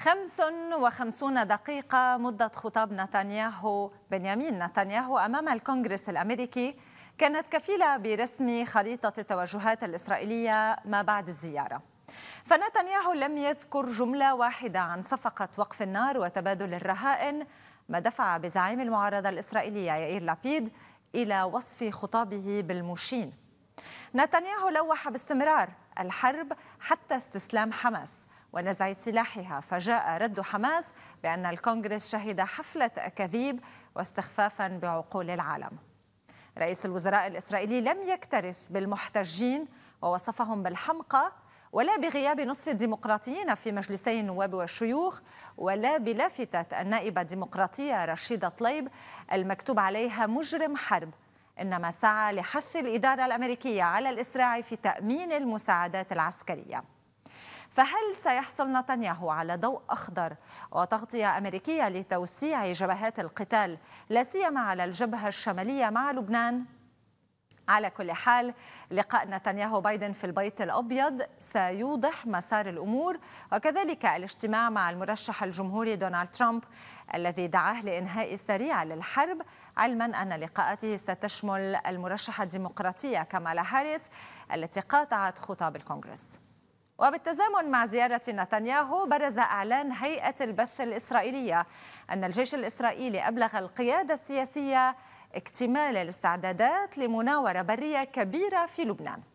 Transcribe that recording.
55 دقيقة مدة خطاب نتنياهو بنيامين نتنياهو أمام الكونغرس الأمريكي كانت كفيلة برسم خريطة التوجهات الإسرائيلية ما بعد الزيارة فنتنياهو لم يذكر جملة واحدة عن صفقة وقف النار وتبادل الرهائن ما دفع بزعيم المعارضة الإسرائيلية يائير لابيد إلى وصف خطابه بالمشين نتنياهو لوح باستمرار الحرب حتى استسلام حماس ونزع سلاحها فجاء رد حماس بأن الكونغرس شهد حفلة أكاذيب واستخفافا بعقول العالم رئيس الوزراء الإسرائيلي لم يكترث بالمحتجين ووصفهم بالحمقى ولا بغياب نصف الديمقراطيين في مجلسي النواب والشيوخ ولا بلافتة النائبة الديمقراطية رشيدة طليب المكتوب عليها مجرم حرب إنما سعى لحث الإدارة الأمريكية على الإسراع في تأمين المساعدات العسكرية فهل سيحصل نتنياهو على ضوء أخضر وتغطية أمريكية لتوسيع جبهات القتال لا سيما على الجبهة الشمالية مع لبنان؟ على كل حال لقاء نتنياهو بايدن في البيت الابيض سيوضح مسار الامور وكذلك الاجتماع مع المرشح الجمهوري دونالد ترامب الذي دعاه لانهاء سريع للحرب علما ان لقاءاته ستشمل المرشحه الديمقراطيه كمالا هاريس التي قاطعت خطاب الكونغرس وبالتزامن مع زيارة نتنياهو برز إعلان هيئة البث الإسرائيلية أن الجيش الإسرائيلي أبلغ القيادة السياسية اكتمال الاستعدادات لمناورة برية كبيرة في لبنان